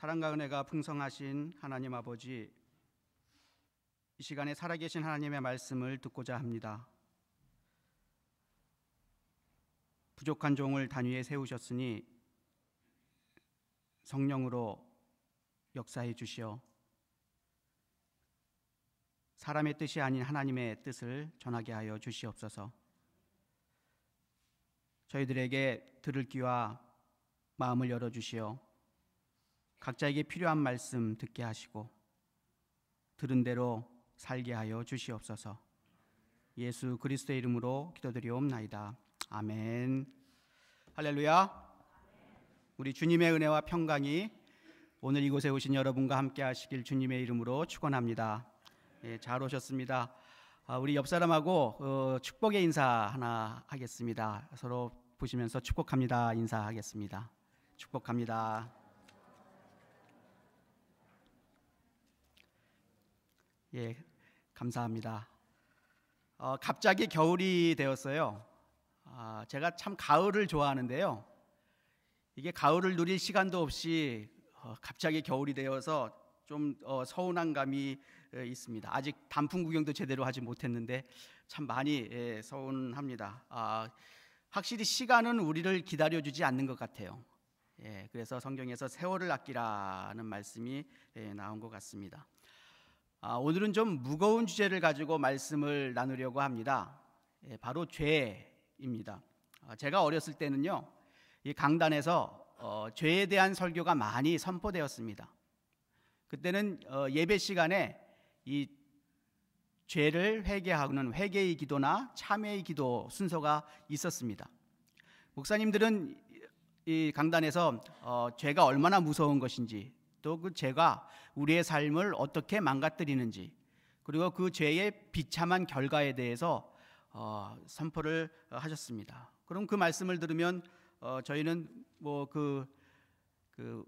사랑과 은혜가 풍성하신 하나님 아버지, 이 시간에 살아계신 하나님의 말씀을 듣고자 합니다. 부족한 종을 단위에 세우셨으니 성령으로 역사해 주시어 사람의 뜻이 아닌 하나님의 뜻을 전하게 하여 주시옵소서. 저희들에게 들을 귀와 마음을 열어 주시어 각자에게 필요한 말씀 듣게 하시고 들은 대로 살게 하여 주시옵소서. 예수 그리스도의 이름으로 기도드리옵나이다. 아멘. 할렐루야. 우리 주님의 은혜와 평강이 오늘 이곳에 오신 여러분과 함께 하시길 주님의 이름으로 축원합니다. 예, 잘 오셨습니다. 아, 우리 옆 사람하고 어, 축복의 인사 하나 하겠습니다. 서로 보시면서 축복합니다 인사하겠습니다. 축복합니다. 예, 감사합니다. 어, 갑자기 겨울이 되었어요. 아, 제가 참 가을을 좋아하는데요. 이게 가을을 누릴 시간도 없이 어, 갑자기 겨울이 되어서 좀 어, 서운한 감이 있습니다. 아직 단풍 구경도 제대로 하지 못했는데 참 많이 예, 서운합니다. 아, 확실히 시간은 우리를 기다려주지 않는 것 같아요. 예, 그래서 성경에서 세월을 아끼라는 말씀이 예, 나온 것 같습니다. 아, 오늘은 좀 무거운 주제를 가지고 말씀을 나누려고 합니다. 예, 바로 죄입니다. 아, 제가 어렸을 때는요, 이 강단에서 어, 죄에 대한 설교가 많이 선포되었습니다. 그때는 어, 예배 시간에 이 죄를 회개하는 회개의 기도나 참회의 기도 순서가 있었습니다. 목사님들은 이 강단에서 어, 죄가 얼마나 무서운 것인지 또그 죄가 우리의 삶을 어떻게 망가뜨리는지 그리고 그 죄의 비참한 결과에 대해서 어, 선포를 하셨습니다. 그럼 그 말씀을 들으면 어, 저희는 뭐그 그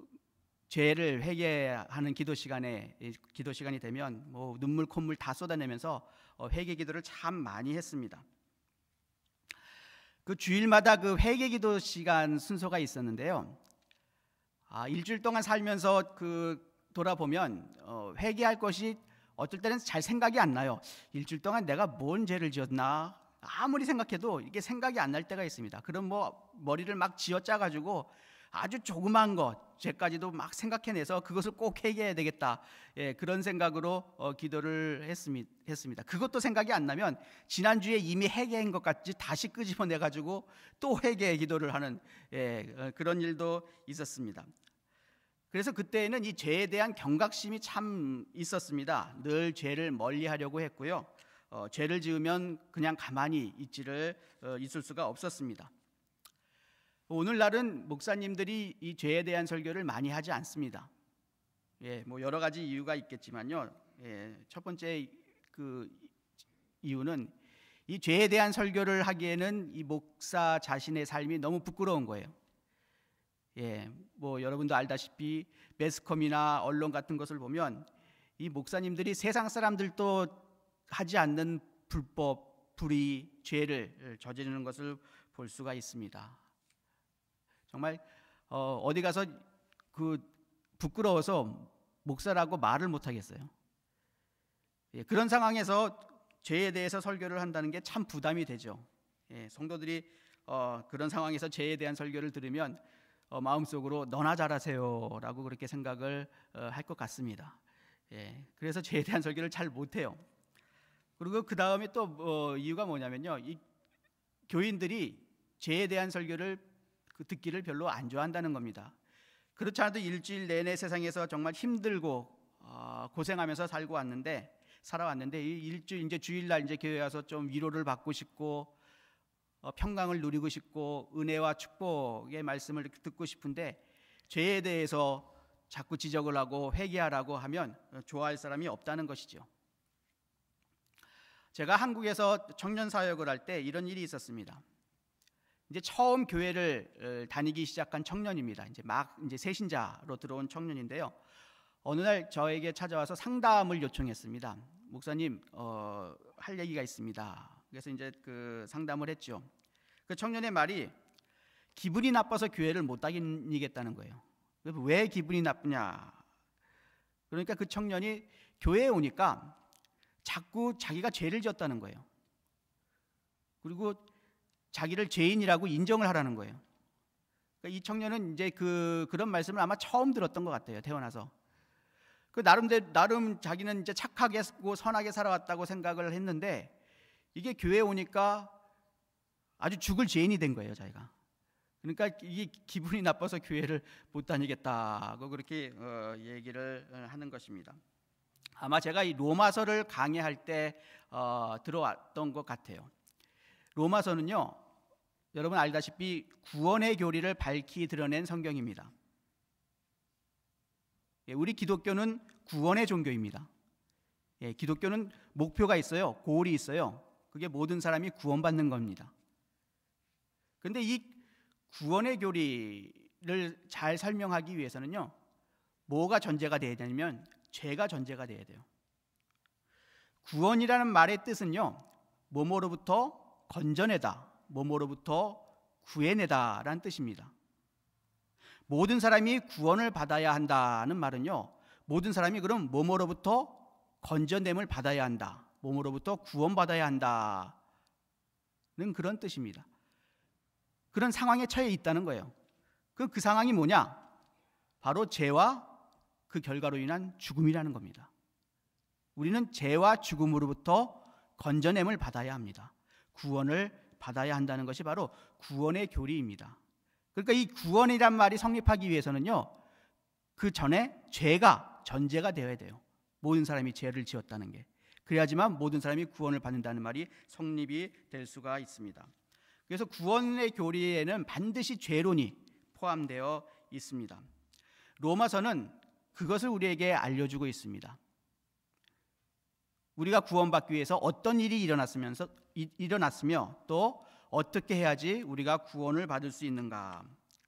죄를 회개하는 기도 시간에 기도 시간이 되면 뭐 눈물 콧물 다 쏟아내면서 어, 회개 기도를 참 많이 했습니다. 그 주일마다 그 회개 기도 시간 순서가 있었는데요. 아, 일주일 동안 살면서 그 돌아보면 어, 회개할 것이 어떨 때는 잘 생각이 안 나요. 일주일 동안 내가 뭔 죄를 지었나 아무리 생각해도 이게 생각이 안 날 때가 있습니다. 그럼 뭐 머리를 막지어짜 가지고 아주 조그만 것 죄까지도 막 생각해내서 그것을 꼭회개해야 되겠다 예, 그런 생각으로 어, 기도를 했습니, 했습니다. 그것도 생각이 안 나면 지난 주에 이미 회개한것 같이 다시 끄집어내 가지고 또 회개 기도를 하는 예, 어, 그런 일도 있었습니다. 그래서 그때에는 이 죄에 대한 경각심이 참 있었습니다. 늘 죄를 멀리하려고 했고요. 어, 죄를 지으면 그냥 가만히 있지를 어, 있을 수가 없었습니다. 오늘날은 목사님들이 이 죄에 대한 설교를 많이 하지 않습니다. 예, 뭐 여러 가지 이유가 있겠지만요. 예, 첫 번째 그 이유는 이 죄에 대한 설교를 하기에는 이 목사 자신의 삶이 너무 부끄러운 거예요. 예, 뭐 여러분도 알다시피 매스컴이나 언론 같은 것을 보면 이 목사님들이 세상 사람들도 하지 않는 불법, 불의, 죄를 저지르는 것을 볼 수가 있습니다. 정말 어, 디 가서 그 부끄러워서 목사라고 말을 못 하겠어요. 예, 그런 상황에서 죄에 대해서 설교를 한다는 게 참 부담이 되죠. 예, 성도들이 어, 그런 상황에서 죄에 대한 설교를 들으면 어, 마음속으로 너나 잘하세요라고 그렇게 생각을 어, 할것 같습니다. 예, 그래서 죄에 대한 설교를 잘 못해요. 그리고 그 다음에 또 뭐, 어, 이유가 뭐냐면요, 교인들이 죄에 대한 설교를 그 듣기를 별로 안 좋아한다는 겁니다. 그렇지 않아도 일주일 내내 세상에서 정말 힘들고 아, 고생하면서 살고 왔는데 살아왔는데 일주일 이제 주일날 이제 교회 와서 좀 위로를 받고 싶고 어, 평강을 누리고 싶고 은혜와 축복의 말씀을 듣고 싶은데 죄에 대해서 자꾸 지적을 하고 회개하라고 하면 좋아할 사람이 없다는 것이죠. 제가 한국에서 청년 사역을 할 때 이런 일이 있었습니다. 이제 처음 교회를 어, 다니기 시작한 청년입니다. 이제 막 이제 새신자로 들어온 청년인데요. 어느 날 저에게 찾아와서 상담을 요청했습니다. 목사님, 어, 할 얘기가 있습니다. 그래서 이제 그 상담을 했죠. 그 청년의 말이 기분이 나빠서 교회를 못 다니겠다는 거예요. 왜 기분이 나쁘냐? 그러니까 그 청년이 교회에 오니까 자꾸 자기가 죄를 지었다는 거예요. 그리고 자기를 죄인이라고 인정을 하라는 거예요. 그러니까 이 청년은 이제 그 그런 말씀을 아마 처음 들었던 것 같아요. 태어나서. 그 나름대로 나름 자기는 이제 착하게 고 선하게 살아왔다고 생각을 했는데 이게 교회에 오니까 아주 죽을 죄인이 된 거예요, 자기가. 그러니까 이게 기분이 나빠서 교회를 못 다니겠다고 그렇게 어, 얘기를 하는 것입니다. 아마 제가 이 로마서를 강의할 때 어, 들어왔던 것 같아요. 로마서는요, 여러분 알다시피 구원의 교리를 밝히 드러낸 성경입니다. 예, 우리 기독교는 구원의 종교입니다. 예, 기독교는 목표가 있어요, 고울이 있어요. 그게 모든 사람이 구원받는 겁니다. 근데 이 구원의 교리를 잘 설명하기 위해서는요. 뭐가 전제가 돼야 되냐면 죄가 전제가 돼야 돼요. 구원이라는 말의 뜻은요. 뭐뭐로부터 건져내다, 뭐뭐로부터 구해내다라는 뜻입니다. 모든 사람이 구원을 받아야 한다는 말은요. 모든 사람이 그럼 뭐뭐로부터 건져냄을 받아야 한다. 몸으로부터 구원받아야 한다는 그런 뜻입니다. 그런 상황에 처해 있다는 거예요. 그, 그 상황이 뭐냐? 바로 죄와 그 결과로 인한 죽음이라는 겁니다. 우리는 죄와 죽음으로부터 건져냄을 받아야 합니다. 구원을 받아야 한다는 것이 바로 구원의 교리입니다. 그러니까 이 구원이란 말이 성립하기 위해서는요, 그 전에 죄가 전제가 되어야 돼요. 모든 사람이 죄를 지었다는 게. 그래야지만 모든 사람이 구원을 받는다는 말이 성립이 될 수가 있습니다. 그래서 구원의 교리에는 반드시 죄론이 포함되어 있습니다. 로마서는 그것을 우리에게 알려주고 있습니다. 우리가 구원받기 위해서 어떤 일이 일어났으면서 일어났으며 또 어떻게 해야지 우리가 구원을 받을 수 있는가.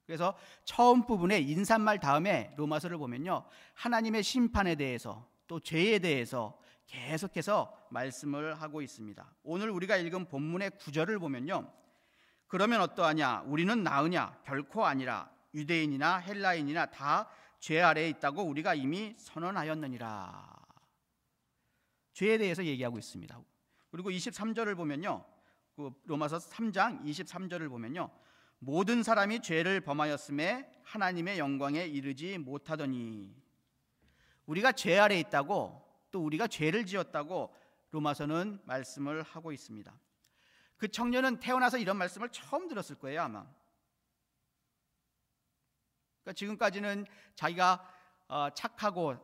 그래서 처음 부분에 인사말 다음에 로마서를 보면요. 하나님의 심판에 대해서 또 죄에 대해서 계속해서 말씀을 하고 있습니다. 오늘 우리가 읽은 본문의 구절을 보면요. 그러면 어떠하냐? 우리는 나으냐? 결코 아니라 유대인이나 헬라인이나 다 죄 아래에 있다고 우리가 이미 선언하였느니라. 죄에 대해서 얘기하고 있습니다. 그리고 23절을 보면요. 그 로마서 3장 23절을 보면요. 모든 사람이 죄를 범하였음에 하나님의 영광에 이르지 못하더니 우리가 죄 아래에 있다고 또 우리가 죄를 지었다고 로마서는 말씀을 하고 있습니다. 그 청년은 태어나서 이런 말씀을 처음 들었을 거예요, 아마. 그러니까 지금까지는 자기가 어, 착하고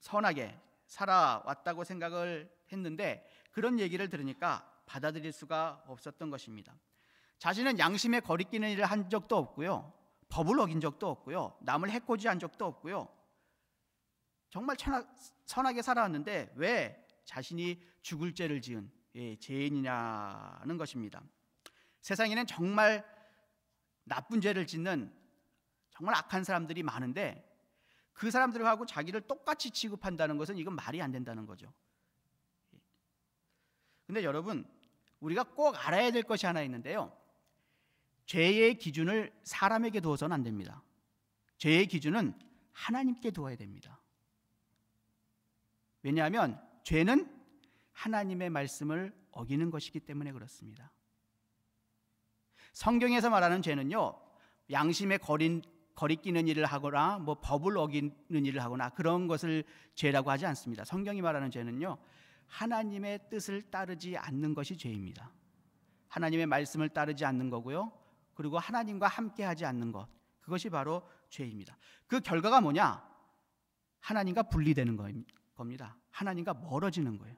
선하게 살아왔다고 생각을 했는데 그런 얘기를 들으니까 받아들일 수가 없었던 것입니다. 자신은 양심에 거리끼는 일을 한 적도 없고요. 법을 어긴 적도 없고요. 남을 해코지한 적도 없고요. 정말 선하게 살아왔는데 왜 자신이 죽을 죄를 지은 예, 죄인이냐는 것입니다. 세상에는 정말 나쁜 죄를 짓는 정말 악한 사람들이 많은데 그 사람들하고 자기를 똑같이 취급한다는 것은 이건 말이 안 된다는 거죠. 예. 근데 여러분, 우리가 꼭 알아야 될 것이 하나 있는데요. 죄의 기준을 사람에게 두어서는 안 됩니다. 죄의 기준은 하나님께 두어야 됩니다. 왜냐하면 죄는 하나님의 말씀을 어기는 것이기 때문에 그렇습니다. 성경에서 말하는 죄는요, 양심에 거린, 거리끼는 일을 하거나 뭐 법을 어기는 일을 하거나 그런 것을 죄라고 하지 않습니다. 성경이 말하는 죄는요, 하나님의 뜻을 따르지 않는 것이 죄입니다. 하나님의 말씀을 따르지 않는 거고요. 그리고 하나님과 함께 하지 않는 것. 그것이 바로 죄입니다. 그 결과가 뭐냐? 하나님과 분리되는 겁니다. 하나님과 멀어지는 거예요.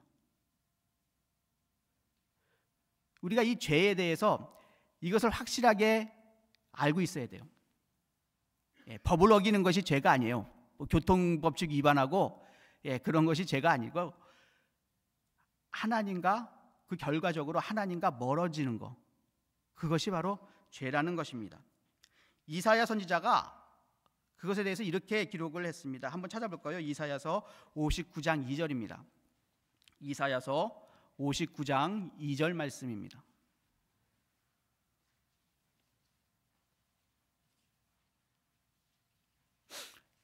우리가 이 죄에 대해서 이것을 확실하게 알고 있어야 돼요. 예, 법을 어기는 것이 죄가 아니에요. 뭐 교통법칙 위반하고 예, 그런 것이 죄가 아니고 하나님과 그 결과적으로 하나님과 멀어지는 것 그것이 바로 죄라는 것입니다. 이사야 선지자가 그것에 대해서 이렇게 기록을 했습니다. 한번 찾아볼까요? 이사야서 59장 2절입니다. 이사야서 59장 2절 말씀입니다.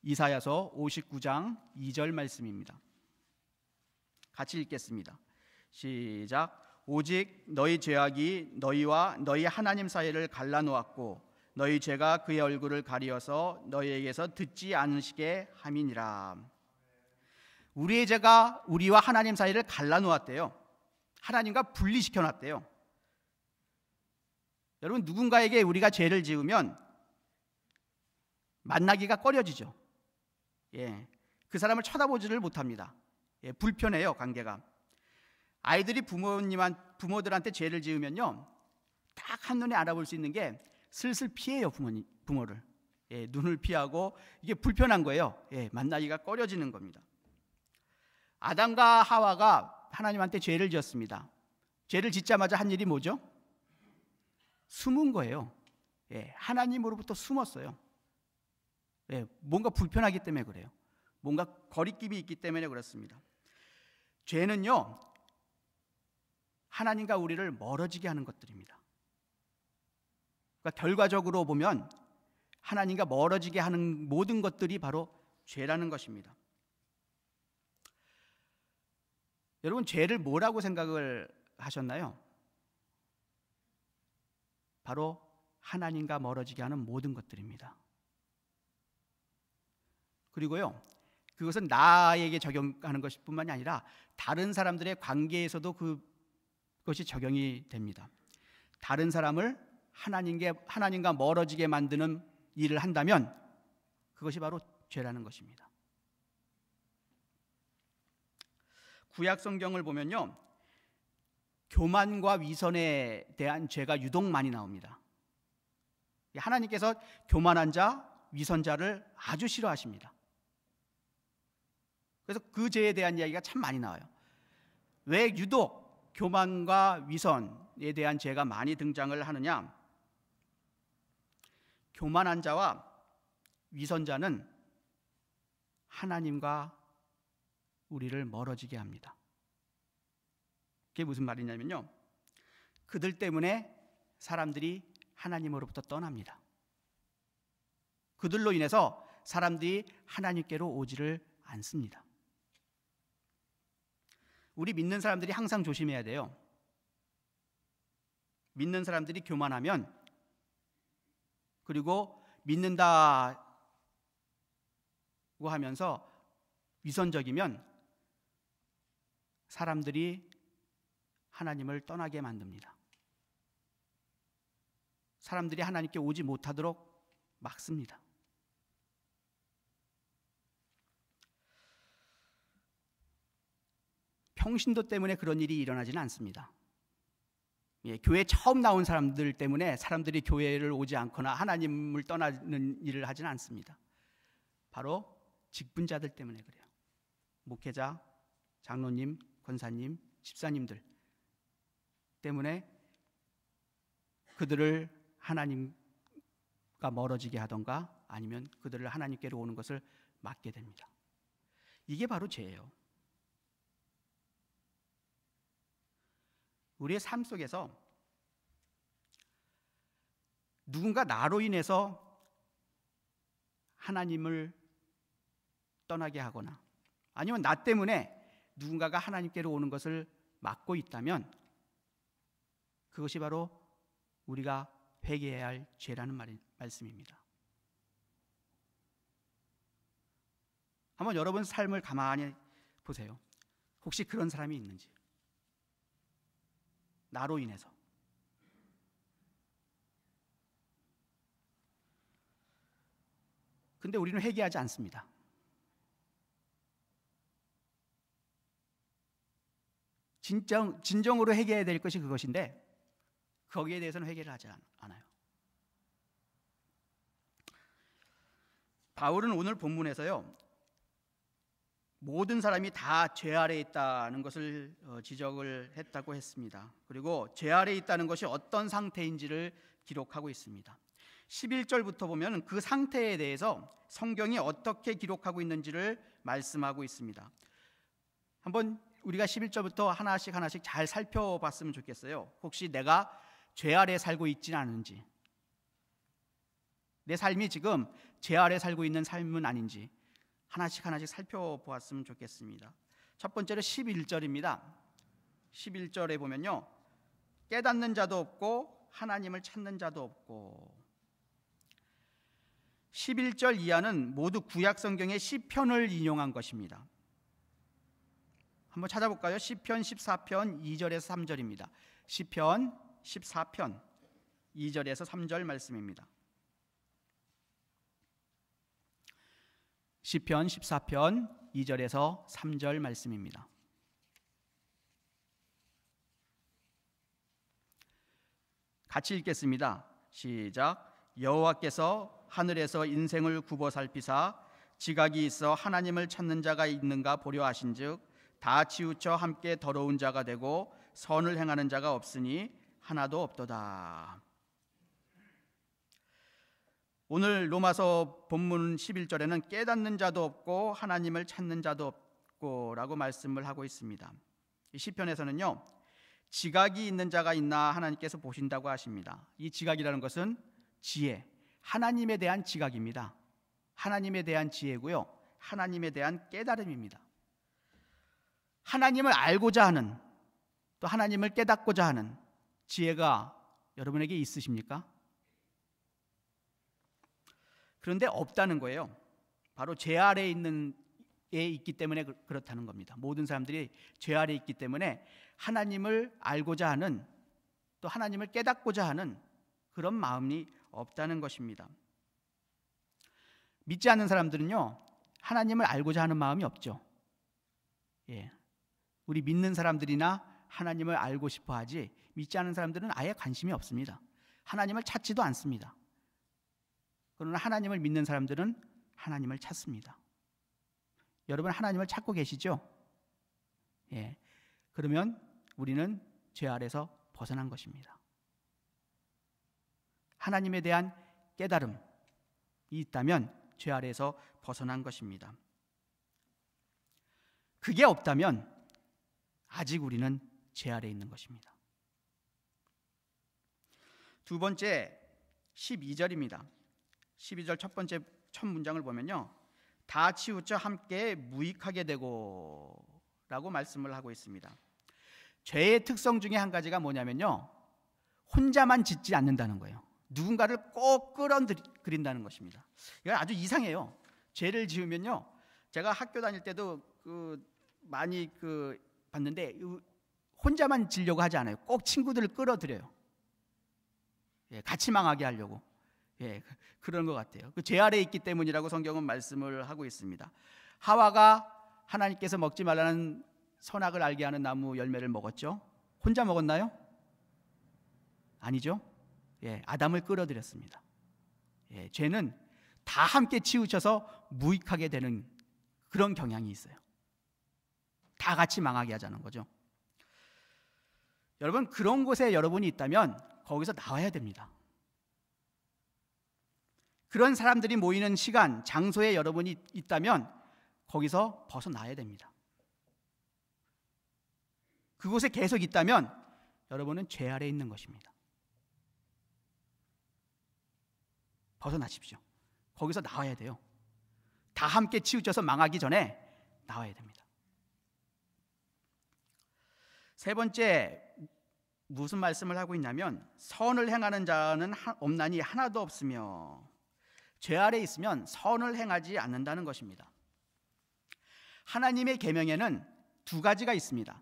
이사야서 59장 2절 말씀입니다. 같이 읽겠습니다. 시작. 오직 너희 죄악이 너희와 너희 하나님 사이를 갈라놓았고 너희 죄가 그의 얼굴을 가리어서 너희에게서 듣지 않으시게 함이니라. 우리의 죄가 우리와 하나님 사이를 갈라놓았대요. 하나님과 분리시켜 놨대요. 여러분 누군가에게 우리가 죄를 지으면 만나기가 꺼려지죠. 예. 그 사람을 쳐다보지를 못합니다. 예, 불편해요, 관계가. 아이들이 부모님한 부모들한테 죄를 지으면요. 딱 한눈에 알아볼 수 있는 게 슬슬 피해요 부모님, 부모를 예, 눈을 피하고 이게 불편한 거예요 예, 만나기가 꺼려지는 겁니다 아담과 하와가 하나님한테 죄를 지었습니다 죄를 짓자마자 한 일이 뭐죠? 숨은 거예요 예, 하나님으로부터 숨었어요 예, 뭔가 불편하기 때문에 그래요 뭔가 거리낌이 있기 때문에 그렇습니다 죄는요 하나님과 우리를 멀어지게 하는 것들입니다 그러니까 결과적으로 보면 하나님과 멀어지게 하는 모든 것들이 바로 죄라는 것입니다. 여러분 죄를 뭐라고 생각을 하셨나요? 바로 하나님과 멀어지게 하는 모든 것들입니다. 그리고요. 그것은 나에게 적용하는 것뿐만이 아니라 다른 사람들의 관계에서도 그것이 적용이 됩니다. 다른 사람을 하나님께 하나님과 멀어지게 만드는 일을 한다면 그것이 바로 죄라는 것입니다. 구약 성경을 보면요. 교만과 위선에 대한 죄가 유독 많이 나옵니다. 하나님께서 교만한 자, 위선자를 아주 싫어하십니다. 그래서 그 죄에 대한 이야기가 참 많이 나와요. 왜 유독 교만과 위선에 대한 죄가 많이 등장을 하느냐? 교만한 자와 위선자는 하나님과 우리를 멀어지게 합니다. 그게 무슨 말이냐면요. 그들 때문에 사람들이 하나님으로부터 떠납니다. 그들로 인해서 사람들이 하나님께로 오지를 않습니다. 우리 믿는 사람들이 항상 조심해야 돼요. 믿는 사람들이 교만하면 그리고 믿는다고 하면서 위선적이면 사람들이 하나님을 떠나게 만듭니다. 사람들이 하나님께 오지 못하도록 막습니다. 평신도 때문에 그런 일이 일어나지는 않습니다. 예, 교회 처음 나온 사람들 때문에 사람들이 교회를 오지 않거나 하나님을 떠나는 일을 하진 않습니다. 바로 직분자들 때문에 그래요. 목회자, 장로님, 권사님, 집사님들 때문에 그들을 하나님과 멀어지게 하던가 아니면 그들을 하나님께로 오는 것을 막게 됩니다. 이게 바로 죄예요. 우리의 삶 속에서 누군가 나로 인해서 하나님을 떠나게 하거나 아니면 나 때문에 누군가가 하나님께로 오는 것을 막고 있다면 그것이 바로 우리가 회개해야 할 죄라는 말, 말씀입니다. 한번 여러분 삶을 가만히 보세요. 혹시 그런 사람이 있는지. 나로 인해서. 근데 우리는 회개하지 않습니다. 진정, 진정으로 회개해야 될 것이 그것인데 거기에 대해서는 회개를 하지 않아요. 바울은 오늘 본문에서요 모든 사람이 다 죄 아래 있다는 것을 어, 지적을 했다고 했습니다. 그리고 죄 아래 있다는 것이 어떤 상태인지를 기록하고 있습니다. 11절부터 보면 그 상태에 대해서 성경이 어떻게 기록하고 있는지를 말씀하고 있습니다. 한번 우리가 11절부터 하나씩 하나씩 잘 살펴봤으면 좋겠어요. 혹시 내가 죄 아래 살고 있지는 않은지, 내 삶이 지금 죄 아래 살고 있는 삶은 아닌지, 하나씩 하나씩 살펴보았으면 좋겠습니다. 첫 번째로 11절입니다. 11절에 보면요. 깨닫는 자도 없고 하나님을 찾는 자도 없고 11절 이하는 모두 구약 성경의 시편을 인용한 것입니다. 한번 찾아볼까요? 시편 14편 2절에서 3절입니다. 시편 14편 2절에서 3절 말씀입니다. 시편 14편 2절에서 3절 말씀입니다. 같이 읽겠습니다. 시작. 여호와께서 하늘에서 인생을 굽어 살피사 지각이 있어 하나님을 찾는 자가 있는가 보려 하신즉 다 치우쳐 함께 더러운 자가 되고 선을 행하는 자가 없으니 하나도 없도다. 오늘 로마서 본문 11절에는 깨닫는 자도 없고 하나님을 찾는 자도 없고라고 말씀을 하고 있습니다. 시편에서는요. 지각이 있는 자가 있나 하나님께서 보신다고 하십니다. 이 지각이라는 것은 지혜, 하나님에 대한 지각입니다. 하나님에 대한 지혜고요. 하나님에 대한 깨달음입니다. 하나님을 알고자 하는 또 하나님을 깨닫고자 하는 지혜가 여러분에게 있으십니까? 그런데 없다는 거예요. 바로 죄 아래 있는 에 있기 때문에 그, 그렇다는 겁니다. 모든 사람들이 죄 아래 에 있기 때문에 하나님을 알고자 하는 또 하나님을 깨닫고자 하는 그런 마음이 없다는 것입니다. 믿지 않는 사람들은요. 하나님을 알고자 하는 마음이 없죠. 예. 우리 믿는 사람들이나 하나님을 알고 싶어 하지 믿지 않는 사람들은 아예 관심이 없습니다. 하나님을 찾지도 않습니다. 그러나 하나님을 믿는 사람들은 하나님을 찾습니다. 여러분 하나님을 찾고 계시죠? 예. 그러면 우리는 죄 아래서 벗어난 것입니다. 하나님에 대한 깨달음이 있다면 죄 아래에서 벗어난 것입니다. 그게 없다면 아직 우리는 죄아래 있는 것입니다. 두 번째 12절입니다. 12절 첫 번째 첫 문장을 보면요. 다 치우쳐 함께 무익하게 되고 라고 말씀을 하고 있습니다. 죄의 특성 중에 한 가지가 뭐냐면요. 혼자만 짓지 않는다는 거예요. 누군가를 꼭 끌어들인다는 것입니다. 이건 아주 이상해요. 죄를 지으면요. 제가 학교 다닐 때도 그 많이 그 봤는데 혼자만 지려고 하지 않아요. 꼭 친구들을 끌어들여요. 예, 같이 망하게 하려고. 예, 그런 것 같아요. 그 죄 아래 있기 때문이라고 성경은 말씀을 하고 있습니다. 하와가 하나님께서 먹지 말라는 선악을 알게 하는 나무 열매를 먹었죠. 혼자 먹었나요? 아니죠. 예, 아담을 끌어들였습니다. 예, 죄는 다 함께 치우쳐서 무익하게 되는 그런 경향이 있어요. 다 같이 망하게 하자는 거죠. 여러분 그런 곳에 여러분이 있다면 거기서 나와야 됩니다. 그런 사람들이 모이는 시간, 장소에 여러분이 있다면 거기서 벗어나야 됩니다. 그곳에 계속 있다면 여러분은 죄 아래 있는 것입니다. 벗어나십시오. 거기서 나와야 돼요. 다 함께 치우쳐서 망하기 전에 나와야 됩니다. 세 번째 무슨 말씀을 하고 있냐면 선을 행하는 자는 없나니 하나도 없으며 죄 아래 있으면 선을 행하지 않는다는 것입니다. 하나님의 계명에는 두 가지가 있습니다.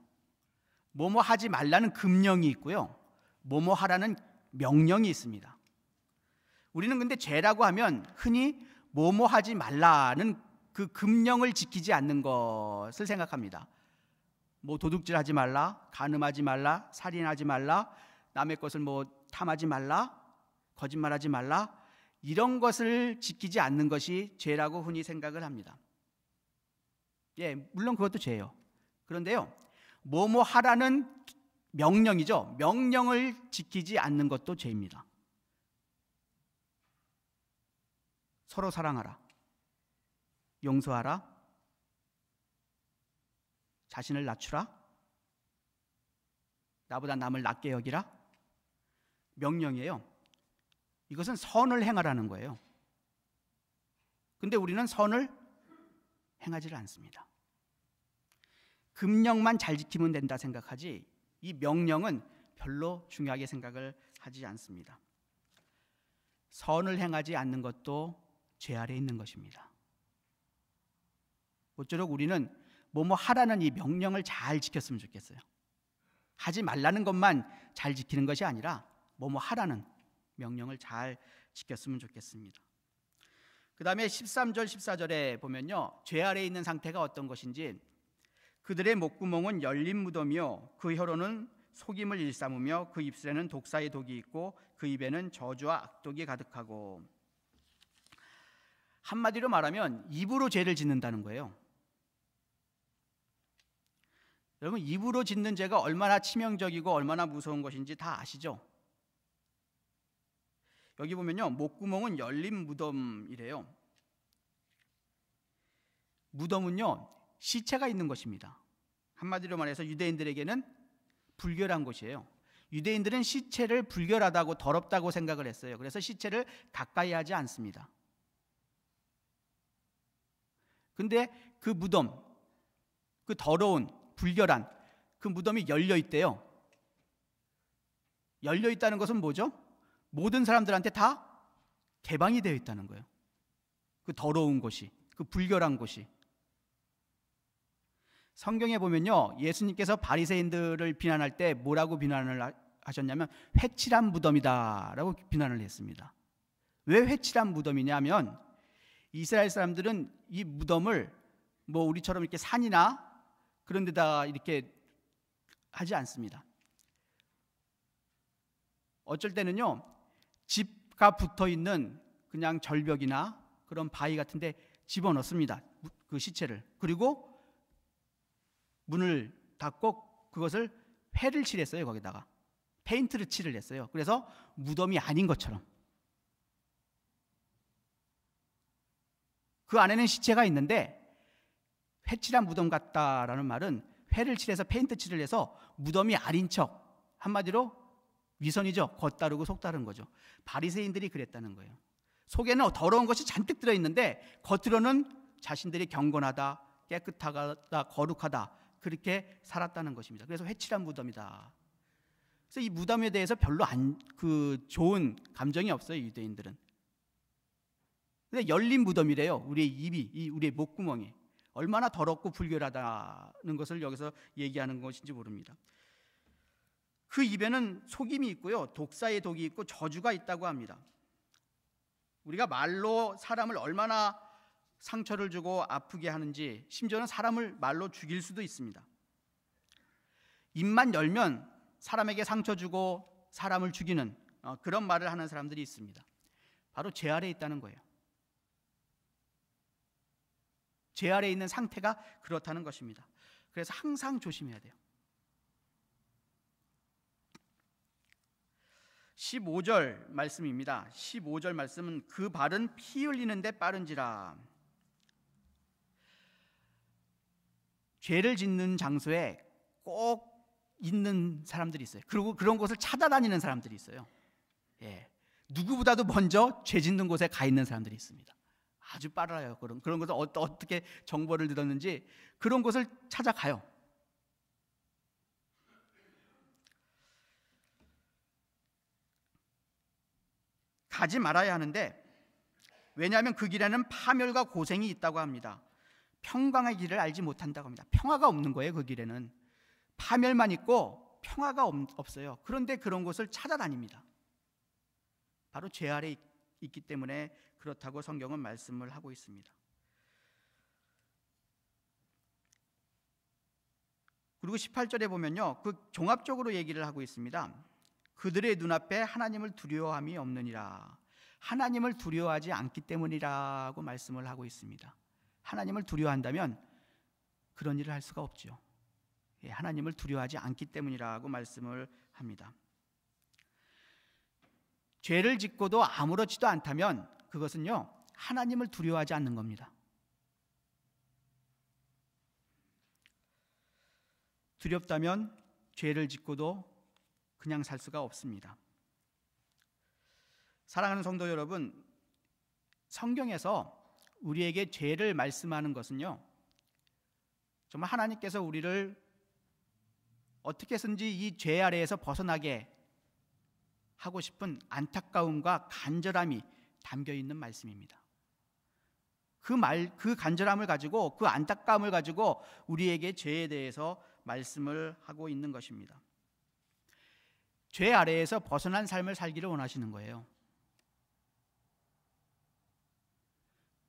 뭐뭐 하지 말라는 금령이 있고요. 뭐뭐 하라는 명령이 있습니다. 우리는 근데 죄라고 하면 흔히 뭐뭐 하지 말라는 그 금령을 지키지 않는 것을 생각합니다. 뭐 도둑질 하지 말라, 간음하지 말라, 살인하지 말라, 남의 것을 뭐 탐하지 말라, 거짓말하지 말라, 이런 것을 지키지 않는 것이 죄라고 흔히 생각을 합니다. 예, 물론 그것도 죄예요. 그런데요, 뭐뭐 하라는 명령이죠. 명령을 지키지 않는 것도 죄입니다. 서로 사랑하라. 용서하라. 자신을 낮추라. 나보다 남을 낮게 여기라. 명령이에요. 이것은 선을 행하라는 거예요. 근데 우리는 선을 행하지를 않습니다. 금령만 잘 지키면 된다 생각하지 이 명령은 별로 중요하게 생각을 하지 않습니다. 선을 행하지 않는 것도 죄 아래 있는 것입니다. 어쩌록 우리는 뭐뭐 하라는 이 명령을 잘 지켰으면 좋겠어요. 하지 말라는 것만 잘 지키는 것이 아니라 뭐뭐 하라는 명령을 잘 지켰으면 좋겠습니다. 그 다음에 13절, 14절에 보면요. 죄 아래 있는 상태가 어떤 것인지 그들의 목구멍은 열린 무덤이요. 그 혀로는 속임을 일삼으며 그 입술에는 독사의 독이 있고 그 입에는 저주와 악독이 가득하고 한마디로 말하면 입으로 죄를 짓는다는 거예요. 여러분 입으로 짓는 죄가 얼마나 치명적이고 얼마나 무서운 것인지 다 아시죠? 여기 보면요. 목구멍은 열린 무덤이래요. 무덤은요. 시체가 있는 것입니다. 한마디로 말해서 유대인들에게는 불결한 곳이에요. 유대인들은 시체를 불결하다고 더럽다고 생각을 했어요. 그래서 시체를 가까이 하지 않습니다. 근데 그 무덤, 그 더러운, 불결한 그 무덤이 열려 있대요. 열려 있다는 것은 뭐죠? 모든 사람들한테 다 개방이 되어 있다는 거예요. 그 더러운 곳이, 그 불결한 곳이. 성경에 보면요. 예수님께서 바리새인들을 비난할 때 뭐라고 비난을 하셨냐면 회칠한 무덤이다라고 비난을 했습니다. 왜 회칠한 무덤이냐면 이스라엘 사람들은 이 무덤을 뭐 우리처럼 이렇게 산이나 그런 데다 이렇게 하지 않습니다. 어쩔 때는요. 집과 붙어 있는 그냥 절벽이나 그런 바위 같은데 집어넣습니다. 그 시체를. 그리고 문을 닫고 그것을 회를 칠했어요. 거기다가 페인트를 칠을 했어요. 그래서 무덤이 아닌 것처럼. 그 안에는 시체가 있는데 회칠한 무덤 같다라는 말은 회를 칠해서 페인트 칠을 해서 무덤이 아닌 척 한마디로 위선이죠. 겉다르고 속다른 거죠. 바리새인들이 그랬다는 거예요. 속에는 더러운 것이 잔뜩 들어 있는데 겉으로는 자신들이 경건하다, 깨끗하다, 거룩하다 그렇게 살았다는 것입니다. 그래서 회칠한 무덤이다. 그래서 이 무덤에 대해서 별로 안 그 좋은 감정이 없어요 유대인들은. 근데 열린 무덤이래요. 우리의 입이, 우리의 목구멍이 얼마나 더럽고 불결하다는 것을 여기서 얘기하는 것인지 모릅니다. 그 입에는 속임이 있고요. 독사의 독이 있고 저주가 있다고 합니다. 우리가 말로 사람을 얼마나 상처를 주고 아프게 하는지 심지어는 사람을 말로 죽일 수도 있습니다. 입만 열면 사람에게 상처 주고 사람을 죽이는 어, 그런 말을 하는 사람들이 있습니다. 바로 제 아래에 있다는 거예요. 제 아래에 있는 상태가 그렇다는 것입니다. 그래서 항상 조심해야 돼요. 15절 말씀입니다. 15절 말씀은 그 발은 피 흘리는데 빠른지라. 죄를 짓는 장소에 꼭 있는 사람들이 있어요. 그리고 그런 곳을 찾아다니는 사람들이 있어요. 예. 누구보다도 먼저 죄 짓는 곳에 가 있는 사람들이 있습니다. 아주 빨라요. 그런 그런 것을 어, 어떻게 정보를 들었는지 그런 곳을 찾아가요. 가지 말아야 하는데 왜냐하면 그 길에는 파멸과 고생이 있다고 합니다. 평강의 길을 알지 못한다고 합니다. 평화가 없는 거예요, 그 길에는. 파멸만 있고 평화가 없어요. 그런데 그런 곳을 찾아다닙니다. 바로 죄 아래 있기 때문에 그렇다고 성경은 말씀을 하고 있습니다. 그리고 18절에 보면요. 그 종합적으로 얘기를 하고 있습니다. 그들의 눈앞에 하나님을 두려워함이 없느니라. 하나님을 두려워하지 않기 때문이라고 말씀을 하고 있습니다. 하나님을 두려워한다면 그런 일을 할 수가 없죠. 예, 하나님을 두려워하지 않기 때문이라고 말씀을 합니다. 죄를 짓고도 아무렇지도 않다면 그것은요, 하나님을 두려워하지 않는 겁니다. 두렵다면 죄를 짓고도 그냥 살 수가 없습니다. 사랑하는 성도 여러분, 성경에서 우리에게 죄를 말씀하는 것은요, 정말 하나님께서 우리를 어떻게 해서인지 이 죄 아래에서 벗어나게 하고 싶은 안타까움과 간절함이 담겨 있는 말씀입니다. 그 말, 그 간절함을 가지고 그 안타까움을 가지고 우리에게 죄에 대해서 말씀을 하고 있는 것입니다. 죄 아래에서 벗어난 삶을 살기를 원하시는 거예요.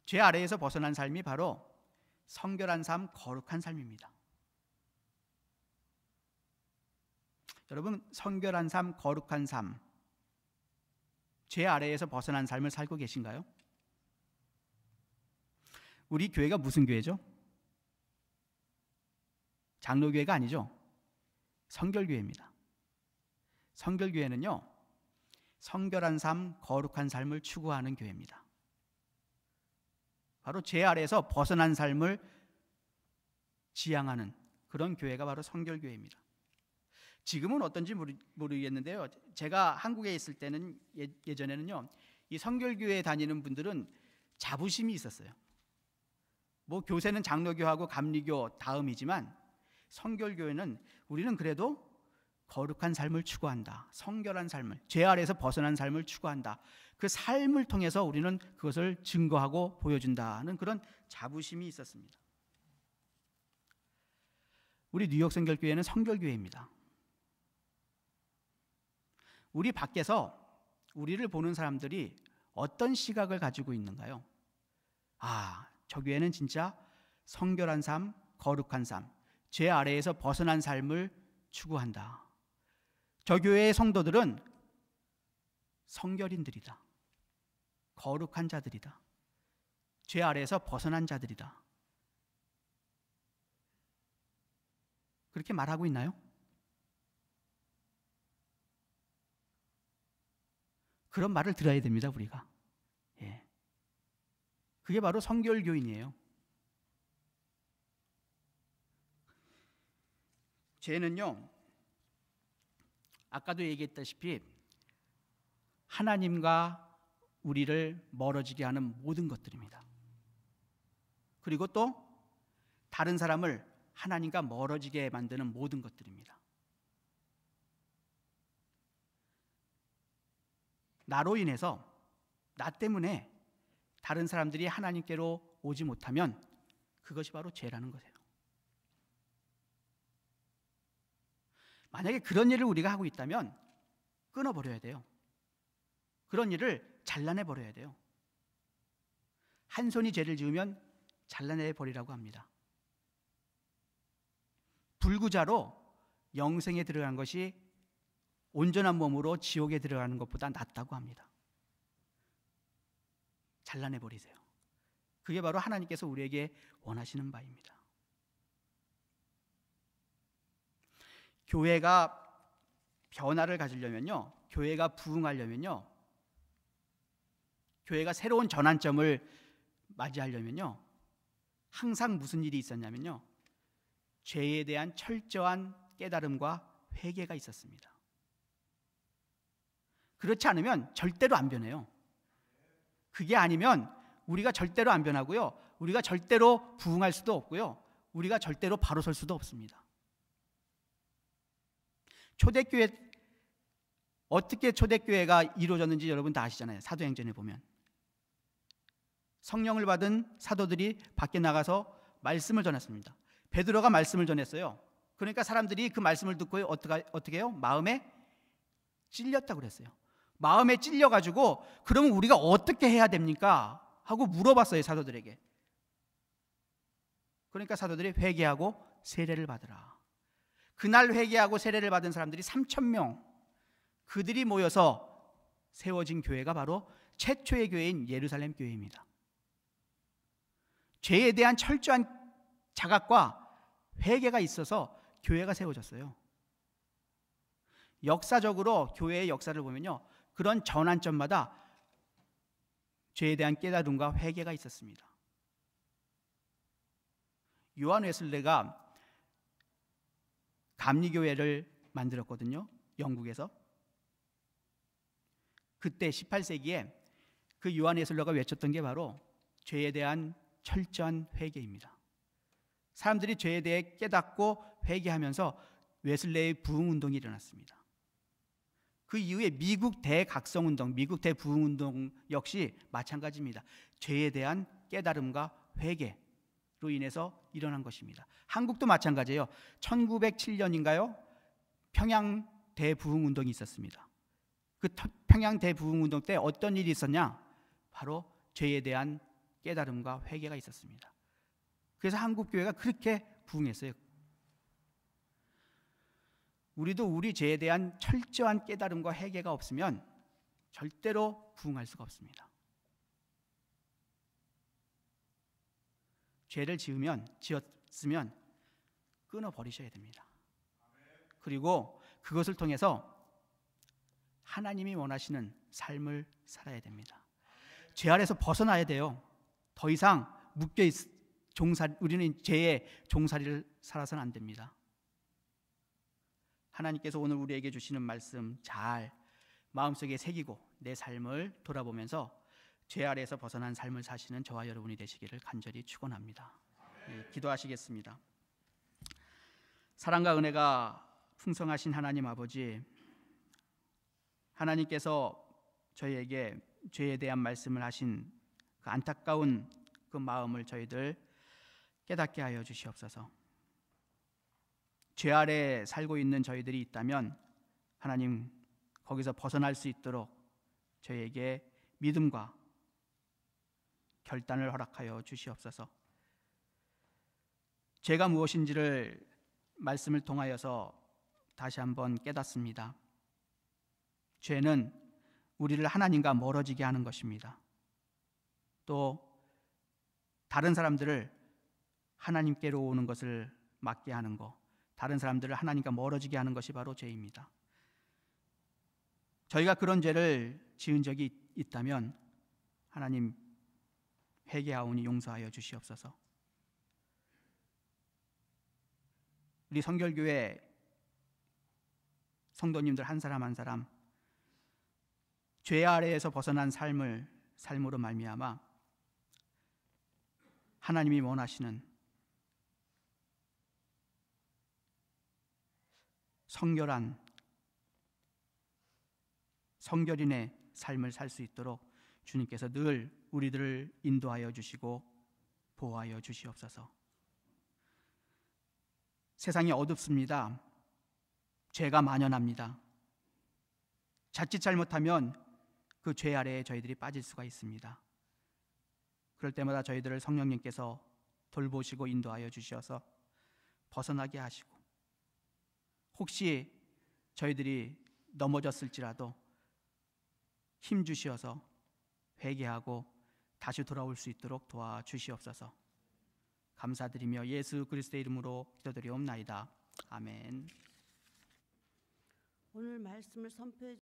죄 아래에서 벗어난 삶이 바로 성결한 삶, 거룩한 삶입니다. 여러분, 성결한 삶, 거룩한 삶, 죄 아래에서 벗어난 삶을 살고 계신가요? 우리 교회가 무슨 교회죠? 장로교회가 아니죠? 성결교회입니다. 성결교회는요, 성결한 삶, 거룩한 삶을 추구하는 교회입니다. 바로 죄 아래에서 벗어난 삶을 지향하는 그런 교회가 바로 성결교회입니다. 지금은 어떤지 모르겠는데요. 제가 한국에 있을 때는 예, 예전에는요, 이 성결교회 다니는 분들은 자부심이 있었어요. 뭐 교세는 장로교하고 감리교 다음이지만 성결교회는 우리는 그래도 거룩한 삶을 추구한다. 성결한 삶을, 죄 아래에서 벗어난 삶을 추구한다. 그 삶을 통해서 우리는 그것을 증거하고 보여준다는 그런 자부심이 있었습니다. 우리 뉴욕 성결교회는 성결교회입니다. 우리 밖에서 우리를 보는 사람들이 어떤 시각을 가지고 있는가요? 아, 저 교회는 진짜 성결한 삶, 거룩한 삶, 죄 아래에서 벗어난 삶을 추구한다. 저교회의 성도들은 성결인들이다. 거룩한 자들이다. 죄 아래에서 벗어난 자들이다. 그렇게 말하고 있나요? 그런 말을 들어야 됩니다, 우리가. 예. 그게 바로 성결교인이에요. 죄는요, 아까도 얘기했다시피 하나님과 우리를 멀어지게 하는 모든 것들입니다. 그리고 또 다른 사람을 하나님과 멀어지게 만드는 모든 것들입니다. 나로 인해서 나 때문에 다른 사람들이 하나님께로 오지 못하면 그것이 바로 죄라는 거예요. 만약에 그런 일을 우리가 하고 있다면 끊어버려야 돼요. 그런 일을 잘라내버려야 돼요. 한 손이 죄를 지으면 잘라내버리라고 합니다. 불구자로 영생에 들어간 것이 온전한 몸으로 지옥에 들어가는 것보다 낫다고 합니다. 잘라내버리세요. 그게 바로 하나님께서 우리에게 원하시는 바입니다. 교회가 변화를 가지려면요. 교회가 부흥하려면요. 교회가 새로운 전환점을 맞이하려면요. 항상 무슨 일이 있었냐면요. 죄에 대한 철저한 깨달음과 회개가 있었습니다. 그렇지 않으면 절대로 안 변해요. 그게 아니면 우리가 절대로 안 변하고요. 우리가 절대로 부흥할 수도 없고요. 우리가 절대로 바로 설 수도 없습니다. 초대교회 어떻게 초대교회가 이루어졌는지 여러분 다 아시잖아요. 사도행전에 보면 성령을 받은 사도들이 밖에 나가서 말씀을 전했습니다. 베드로가 말씀을 전했어요. 그러니까 사람들이 그 말씀을 듣고 어떻게 어떻게 해요? 마음에 찔렸다고 그랬어요. 마음에 찔려 가지고 그러면 우리가 어떻게 해야 됩니까? 하고 물어봤어요, 사도들에게. 그러니까 사도들이 회개하고 세례를 받으라. 그날 회개하고 세례를 받은 사람들이 3천 명 그들이 모여서 세워진 교회가 바로 최초의 교회인 예루살렘 교회입니다. 죄에 대한 철저한 자각과 회개가 있어서 교회가 세워졌어요. 역사적으로 교회의 역사를 보면요. 그런 전환점마다 죄에 대한 깨달음과 회개가 있었습니다. 요한 웨슬레가 감리교회를 만들었거든요. 영국에서. 그때 18세기에 그 요한 예술러가 외쳤던 게 바로 죄에 대한 철저한 회개입니다. 사람들이 죄에 대해 깨닫고 회개하면서 웨슬레의 부흥 운동이 일어났습니다. 그 이후에 미국 대각성 운동, 미국 대부흥 운동 역시 마찬가지입니다. 죄에 대한 깨달음과 회개, 로 인해서 일어난 것입니다. 한국도 마찬가지예요. 1907년인가요? 평양 대부흥 운동이 있었습니다. 그 평양 대부흥 운동 때 어떤 일이 있었냐? 바로 죄에 대한 깨달음과 회개가 있었습니다. 그래서 한국 교회가 그렇게 부흥했어요. 우리도 우리 죄에 대한 철저한 깨달음과 회개가 없으면 절대로 부흥할 수가 없습니다. 죄를 지으면 지었으면 끊어 버리셔야 됩니다. 그리고 그것을 통해서 하나님이 원하시는 삶을 살아야 됩니다. 죄 아래서 벗어나야 돼요. 더 이상 묶여 있, 종사 우리는 죄의 종살이를 살아서는 안 됩니다. 하나님께서 오늘 우리에게 주시는 말씀 잘 마음속에 새기고 내 삶을 돌아보면서 죄 아래에서 벗어난 삶을 사시는 저와 여러분이 되시기를 간절히 축원합니다. 네, 기도하시겠습니다. 사랑과 은혜가 풍성하신 하나님 아버지, 하나님께서 저희에게 죄에 대한 말씀을 하신 그 안타까운 그 마음을 저희들 깨닫게 하여 주시옵소서. 죄 아래 살고 있는 저희들이 있다면 하나님 거기서 벗어날 수 있도록 저희에게 믿음과 결단을 허락하여 주시옵소서. 죄가 무엇인지를 말씀을 통하여서 다시 한번 깨닫습니다. 죄는 우리를 하나님과 멀어지게 하는 것입니다. 또 다른 사람들을 하나님께로 오는 것을 막게 하는 것, 다른 사람들을 하나님과 멀어지게 하는 것이 바로 죄입니다. 저희가 그런 죄를 지은 적이 있다면 하나님 회개하오니 용서하여 주시옵소서. 우리 성결교회 성도님들 한 사람 한 사람 죄 아래에서 벗어난 삶을 삶으로 말미암아 하나님이 원하시는 성결한 성결인의 삶을 살 수 있도록 주님께서 늘 우리들을 인도하여 주시고 보호하여 주시옵소서. 세상이 어둡습니다. 죄가 만연합니다. 자칫 잘못하면 그 죄 아래에 저희들이 빠질 수가 있습니다. 그럴 때마다 저희들을 성령님께서 돌보시고 인도하여 주셔서 벗어나게 하시고 혹시 저희들이 넘어졌을지라도 힘 주시어서 회개하고 다시 돌아올 수 있도록 도와주시옵소서. 감사드리며 예수 그리스도의 이름으로 기도드리옵나이다. 아멘. 오늘 말씀을 선포해